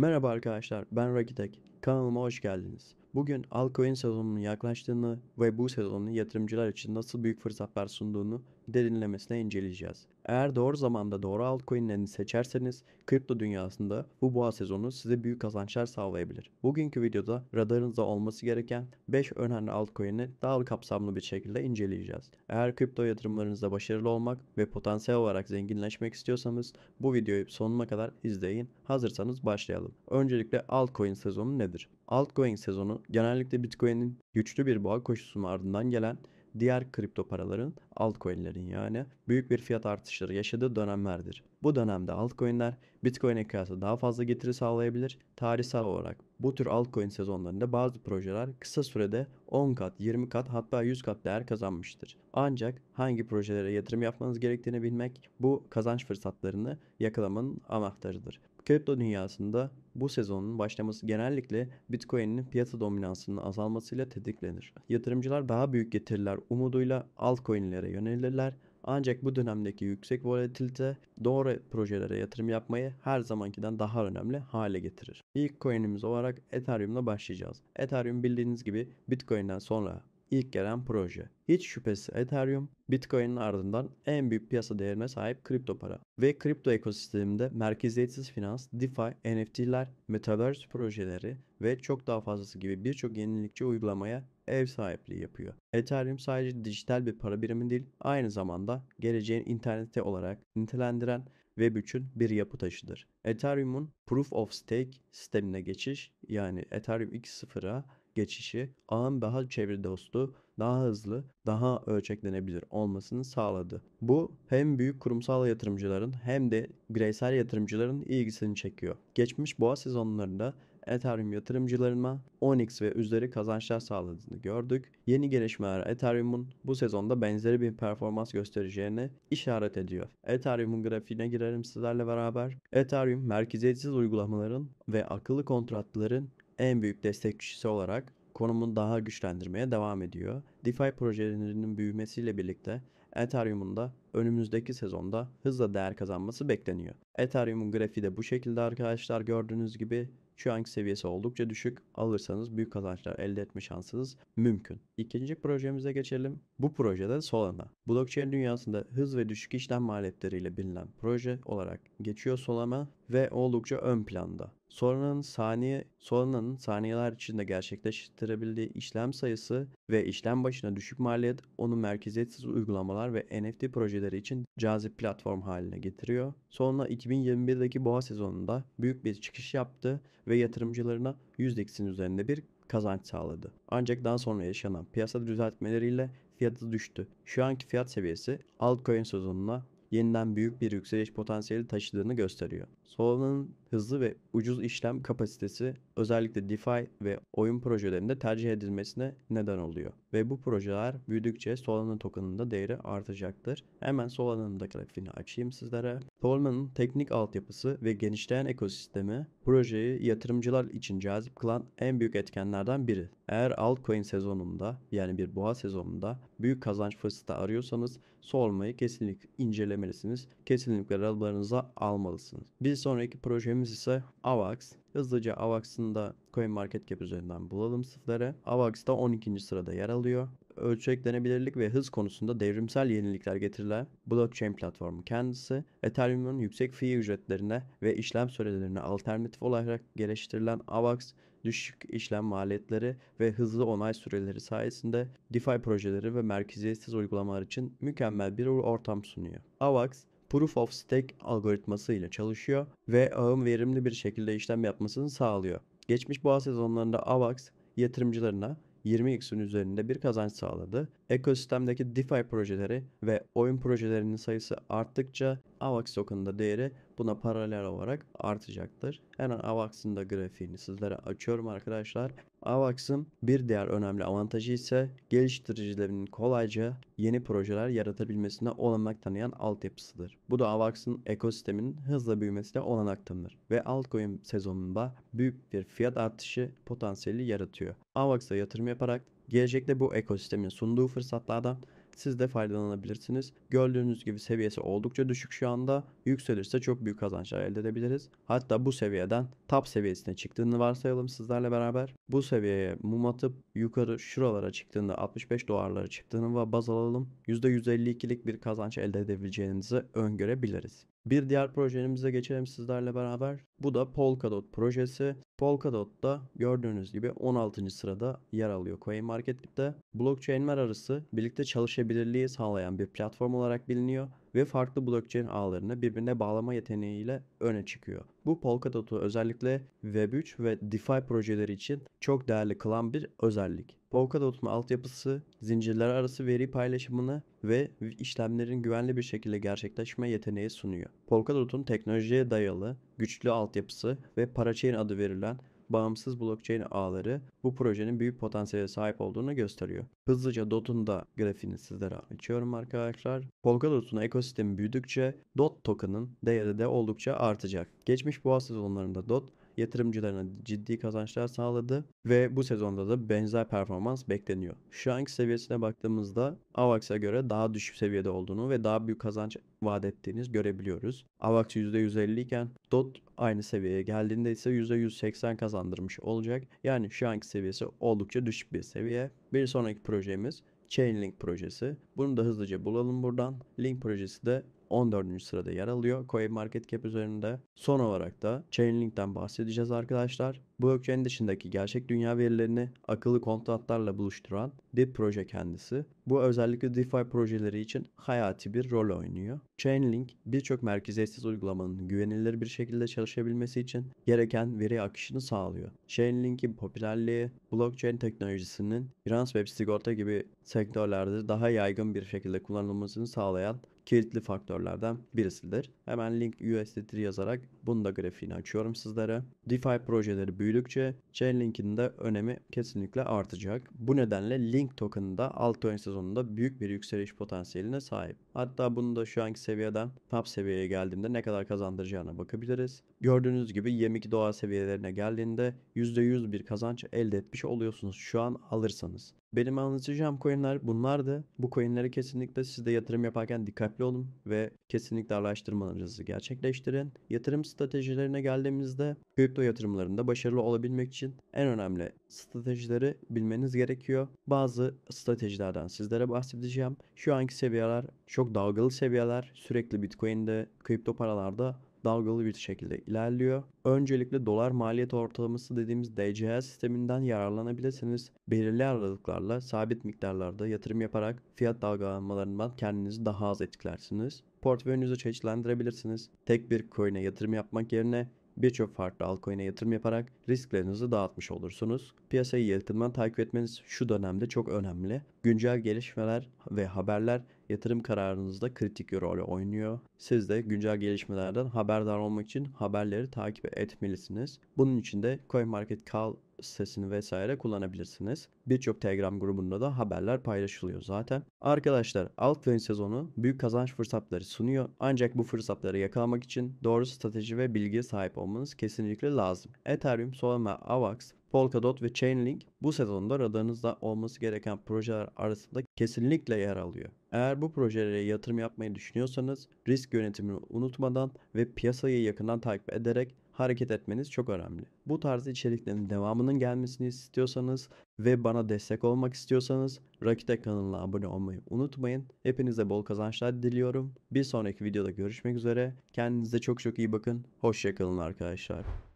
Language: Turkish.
Merhaba arkadaşlar ben Rakitek. Kanalıma hoş geldiniz. Bugün altcoin sezonunun yaklaştığını ve bu sezonun yatırımcılar için nasıl büyük fırsatlar sunduğunu derinlemesine inceleyeceğiz. Eğer doğru zamanda doğru altcoin'lerini seçerseniz kripto dünyasında bu boğa sezonu size büyük kazançlar sağlayabilir. Bugünkü videoda radarınızda olması gereken 5 önemli altcoin'i daha kapsamlı bir şekilde inceleyeceğiz. Eğer kripto yatırımlarınızda başarılı olmak ve potansiyel olarak zenginleşmek istiyorsanız bu videoyu sonuna kadar izleyin. Hazırsanız başlayalım. Öncelikle altcoin sezonu nedir? Altcoin sezonu genellikle Bitcoin'in güçlü bir boğa koşusunun ardından gelen diğer kripto paraların altcoin'lerin yani büyük bir fiyat artışları yaşadığı dönemlerdir. Bu dönemde altcoin'ler Bitcoin'e kıyasla daha fazla getiri sağlayabilir. Tarihsel olarak bu tür altcoin sezonlarında bazı projeler kısa sürede 10 kat, 20 kat hatta 100 kat değer kazanmıştır. Ancak hangi projelere yatırım yapmanız gerektiğini bilmek bu kazanç fırsatlarını yakalamanın anahtarıdır. Kripto dünyasında bu sezonun başlaması genellikle Bitcoin'in piyasa dominansının azalmasıyla tetiklenir. Yatırımcılar daha büyük getiriler umuduyla altcoin'lere yönelirler ancak bu dönemdeki yüksek volatilite doğru projelere yatırım yapmayı her zamankinden daha önemli hale getirir. İlk coin'imiz olarak Ethereum'la başlayacağız. Ethereum bildiğiniz gibi Bitcoin'den sonra ilk gelen proje. Hiç şüphesiz Ethereum, Bitcoin'in ardından en büyük piyasa değerine sahip kripto para. Ve kripto ekosisteminde merkeziyetsiz finans, DeFi, NFT'ler, Metaverse projeleri ve çok daha fazlası gibi birçok yenilikçi uygulamaya ev sahipliği yapıyor. Ethereum sadece dijital bir para birimi değil, aynı zamanda geleceğin interneti olarak nitelendiren Web3'ün bir yapı taşıdır. Ethereum'un Proof of Stake sistemine geçiş yani Ethereum 2.0'a geçişi ağın daha çevre dostu, daha hızlı, daha ölçeklenebilir olmasını sağladı. Bu hem büyük kurumsal yatırımcıların hem de bireysel yatırımcıların ilgisini çekiyor. Geçmiş boğa sezonlarında Ethereum yatırımcılarına 10x ve üzeri kazançlar sağladığını gördük. Yeni gelişmeler Ethereum'un bu sezonda benzeri bir performans göstereceğini işaret ediyor. Ethereum'un grafiğine girelim sizlerle beraber. Ethereum merkeziyetsiz uygulamaların ve akıllı kontratların en büyük destekçisi olarak konumunu daha güçlendirmeye devam ediyor. DeFi projelerinin büyümesiyle birlikte Ethereum'un da önümüzdeki sezonda hızla değer kazanması bekleniyor. Ethereum'un grafiği de bu şekilde arkadaşlar gördüğünüz gibi şu anki seviyesi oldukça düşük. Alırsanız büyük kazançlar elde etme şansınız mümkün. İkinci projemize geçelim. Bu projede Solana. Blockchain dünyasında hız ve düşük işlem maliyetleriyle bilinen proje olarak geçiyor Solana ve oldukça ön planda. Sonranın saniye sonranın saniyeler içinde gerçekleştirebildiği işlem sayısı ve işlem başına düşük maliyet onu merkeziyetsiz uygulamalar ve NFT projeleri için cazip platform haline getiriyor. Sonra 2021'deki boğa sezonunda büyük bir çıkış yaptı ve yatırımcılarına %2'sin üzerinde bir kazanç sağladı. Ancak daha sonra yaşanan piyasa düzeltmeleriyle fiyatı düştü. Şu anki fiyat seviyesi altcoin sezonuna yeniden büyük bir yükseliş potansiyeli taşıdığını gösteriyor. Sola'nın hızlı ve ucuz işlem kapasitesi özellikle DeFi ve oyun projelerinde tercih edilmesine neden oluyor. Ve bu projeler büyüdükçe Solana token'ın da değeri artacaktır. Hemen Solana'nın da grafiğini açayım sizlere. Solana'nın teknik altyapısı ve genişleyen ekosistemi projeyi yatırımcılar için cazip kılan en büyük etkenlerden biri. Eğer altcoin sezonunda yani bir boğa sezonunda büyük kazanç fırsatı arıyorsanız Solma'yı kesinlikle incelemelisiniz. Kesinlikle radarınıza almalısınız. Bir sonraki projemiz Coin'imiz ise AVAX. Hızlıca AVAX'ın da CoinMarketCap üzerinden bulalım sıfırları. AVAX da 12. sırada yer alıyor ölçeklenebilirlik ve hız konusunda devrimsel yenilikler getirilen blockchain platformu kendisi, Ethereum'un yüksek fee ücretlerine ve işlem sürelerine alternatif olarak geliştirilen AVAX, düşük işlem maliyetleri ve hızlı onay süreleri sayesinde DeFi projeleri ve merkeziyetsiz uygulamalar için mükemmel bir ortam sunuyor. AVAX, Proof of Stake algoritması ile çalışıyor ve ağın verimli bir şekilde işlem yapmasını sağlıyor. Geçmiş boğa sezonlarında AVAX yatırımcılarına 20x'in üzerinde bir kazanç sağladı. Ekosistemdeki DeFi projeleri ve oyun projelerinin sayısı arttıkça AVAX token'ın da değeri Buna paralel olarak artacaktır. Hemen AVAX'ın da grafiğini sizlere açıyorum arkadaşlar. AVAX'ın bir diğer önemli avantajı ise geliştiricilerinin kolayca yeni projeler yaratabilmesine olanak tanıyan altyapısıdır. Bu da AVAX'ın ekosisteminin hızla büyümesine olanak tanır ve altcoin sezonunda büyük bir fiyat artışı potansiyeli yaratıyor. AVAX'a yatırım yaparak gelecekte bu ekosistemin sunduğu fırsatlardan siz de faydalanabilirsiniz. Gördüğünüz gibi seviyesi oldukça düşük şu anda. Yükselirse çok büyük kazançlar elde edebiliriz. Hatta bu seviyeden top seviyesine çıktığını varsayalım sizlerle beraber. Bu seviyeye mum atıp yukarı şuralara çıktığında 65 dolarlara çıktığını ve baz alalım %152'lik bir kazanç elde edebileceğinizi öngörebiliriz. Bir diğer projemize geçelim sizlerle beraber. Bu da Polkadot projesi. Polkadot da gördüğünüz gibi 16. sırada yer alıyor CoinMarketCap'te. Blockchain'ler arası birlikte çalışabilirliği sağlayan bir platform olarak biliniyor ve farklı blockchain ağlarını birbirine bağlama yeteneğiyle öne çıkıyor. Bu Polkadot'u özellikle Web3 ve DeFi projeleri için çok değerli kılan bir özellik. Polkadot'un altyapısı zincirler arası veri paylaşımını ve işlemlerin güvenli bir şekilde gerçekleşme yeteneği sunuyor. Polkadot'un teknolojiye dayalı, güçlü altyapısı ve Parachain adı verilen bağımsız blockchain ağları bu projenin büyük potansiyele sahip olduğunu gösteriyor. Hızlıca DOT'un da grafiğini sizlere açıyorum arkadaşlar. Polkadot'un ekosistemi büyüdükçe DOT token'ın değeri de oldukça artacak. Geçmiş boğa sezonlarında DOT yatırımcılarına ciddi kazançlar sağladı ve bu sezonda da benzer performans bekleniyor. Şu anki seviyesine baktığımızda AVAX'a göre daha düşük seviyede olduğunu ve daha büyük kazanç vaat ettiğiniz görebiliyoruz. AVAX %150 iken DOT aynı seviyeye geldiğinde ise %180 kazandırmış olacak. Yani şu anki seviyesi oldukça düşük bir seviye. Bir sonraki projemiz Chainlink projesi. Bunu da hızlıca bulalım buradan. Link projesi de 14. sırada yer alıyor CoinMarketCap üzerinde. Son olarak da Chainlink'ten bahsedeceğiz arkadaşlar. Blockchain dışındaki gerçek dünya verilerini akıllı kontratlarla buluşturan bir proje kendisi. Bu özellikle DeFi projeleri için hayati bir rol oynuyor. Chainlink birçok merkeziyetsiz uygulamanın güvenilir bir şekilde çalışabilmesi için gereken veri akışını sağlıyor. Chainlink'in popülerliği blockchain teknolojisinin finans ve sigorta gibi sektörlerde daha yaygın bir şekilde kullanılmasını sağlayan kilitli faktörlerden birisidir. Hemen link USDT yazarak bunu da grafiğini açıyorum sizlere. DeFi projeleri büyüdükçe Chainlink'in de önemi kesinlikle artacak. Bu nedenle Link token'ı da altcoin sezonunda büyük bir yükseliş potansiyeline sahip. Hatta bunu da şu anki seviyeden top seviyeye geldiğinde ne kadar kazandıracağına bakabiliriz. Gördüğünüz gibi 22 doğa seviyelerine geldiğinde %100 bir kazanç elde etmiş oluyorsunuz şu an alırsanız. Benim anlatacağım coinler bunlardı. Bu coinlere kesinlikle siz de yatırım yaparken dikkatli olun ve kesinlikle araştırmalarınızı gerçekleştirin. Yatırım stratejilerine geldiğimizde kripto yatırımlarında başarılı olabilmek için en önemli stratejileri bilmeniz gerekiyor. Bazı stratejilerden sizlere bahsedeceğim. Şu anki seviyeler çok dalgalı seviyeler. Sürekli Bitcoin'de, kripto paralarda dalgalı bir şekilde ilerliyor. Öncelikle dolar maliyet ortalaması dediğimiz DCA sisteminden yararlanabilirsiniz. Belirli aralıklarla sabit miktarlarda yatırım yaparak fiyat dalgalanmalarından kendinizi daha az etkilersiniz. Portföyünüzü çeşitlendirebilirsiniz. Tek bir coin'e yatırım yapmak yerine birçok farklı altcoin'e yatırım yaparak risklerinizi dağıtmış olursunuz. Piyasayı yakından takip etmeniz şu dönemde çok önemli. Güncel gelişmeler ve haberler yatırım kararınızda kritik bir rol oynuyor. Siz de güncel gelişmelerden haberdar olmak için haberleri takip etmelisiniz. Bunun için de CoinMarketCap sitesini vesaire kullanabilirsiniz. Birçok Telegram grubunda da haberler paylaşılıyor zaten. Arkadaşlar altcoin sezonu büyük kazanç fırsatları sunuyor. Ancak bu fırsatları yakalamak için doğru strateji ve bilgiye sahip olmanız kesinlikle lazım. Ethereum, Solana, AVAX, Polkadot ve Chainlink bu sezonda radarınızda olması gereken projeler arasında kesinlikle yer alıyor. Eğer bu projelere yatırım yapmayı düşünüyorsanız risk yönetimini unutmadan ve piyasayı yakından takip ederek hareket etmeniz çok önemli. Bu tarz içeriklerin devamının gelmesini istiyorsanız ve bana destek olmak istiyorsanız Rakite kanalına abone olmayı unutmayın. Hepinize bol kazançlar diliyorum. Bir sonraki videoda görüşmek üzere. Kendinize çok çok iyi bakın. Hoşçakalın arkadaşlar.